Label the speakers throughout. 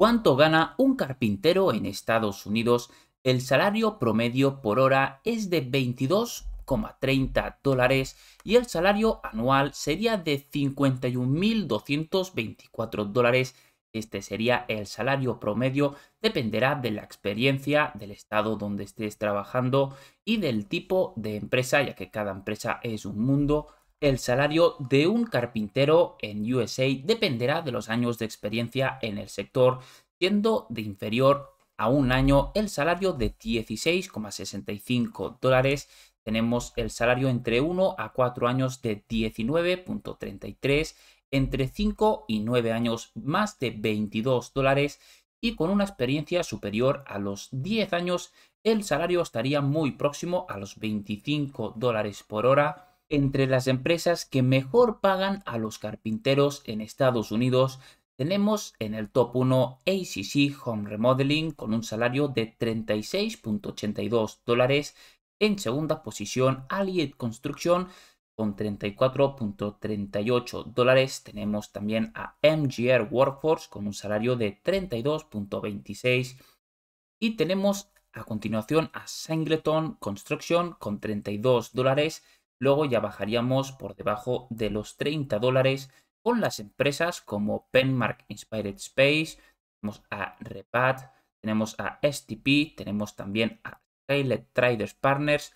Speaker 1: ¿Cuánto gana un carpintero en Estados Unidos? El salario promedio por hora es de 22,30 dólares y el salario anual sería de 51.224 dólares. Este sería el salario promedio, dependerá de la experiencia, del estado donde estés trabajando y del tipo de empresa, ya que cada empresa es un mundo el salario de un carpintero en USA dependerá de los años de experiencia en el sector, siendo de inferior a un año el salario de 16,65 dólares. Tenemos el salario entre 1 a 4 años de 19.33, entre 5 y 9 años más de 22 dólares y con una experiencia superior a los 10 años el salario estaría muy próximo a los 25 dólares por hora entre las empresas que mejor pagan a los carpinteros en Estados Unidos, tenemos en el top 1 ACC Home Remodeling con un salario de 36.82 dólares. En segunda posición, Allied Construction con 34.38 dólares. Tenemos también a MGR Workforce con un salario de 32.26. Y tenemos a continuación a Singleton Construction con 32 dólares. Luego ya bajaríamos por debajo de los 30 dólares con las empresas como Penmark Inspired Space, tenemos a Repat, tenemos a STP, tenemos también a Skylet Traders Partners,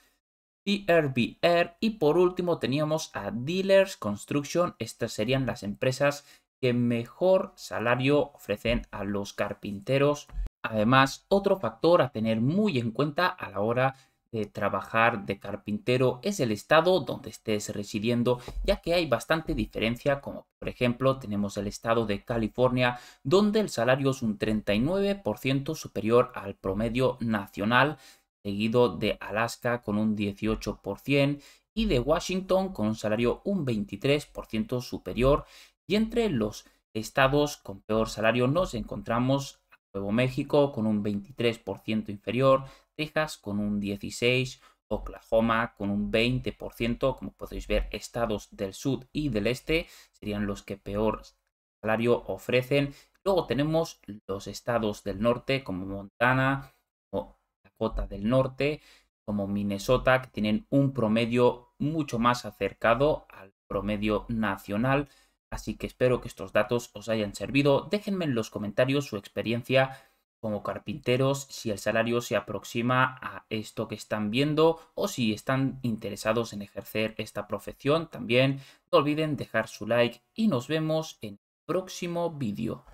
Speaker 1: TRBR y por último teníamos a Dealers Construction. Estas serían las empresas que mejor salario ofrecen a los carpinteros. Además, otro factor a tener muy en cuenta a la hora eh, trabajar de carpintero es el estado donde estés residiendo, ya que hay bastante diferencia, como por ejemplo tenemos el estado de California, donde el salario es un 39% superior al promedio nacional, seguido de Alaska con un 18% y de Washington con un salario un 23% superior. Y entre los estados con peor salario nos encontramos Nuevo México con un 23% inferior, Texas con un 16, Oklahoma con un 20%, como podéis ver, estados del sur y del este serían los que peor salario ofrecen. Luego tenemos los estados del norte como Montana o Dakota del Norte, como Minnesota, que tienen un promedio mucho más acercado al promedio nacional. Así que espero que estos datos os hayan servido. Déjenme en los comentarios su experiencia como carpinteros si el salario se aproxima a esto que están viendo o si están interesados en ejercer esta profesión. También no olviden dejar su like y nos vemos en el próximo vídeo.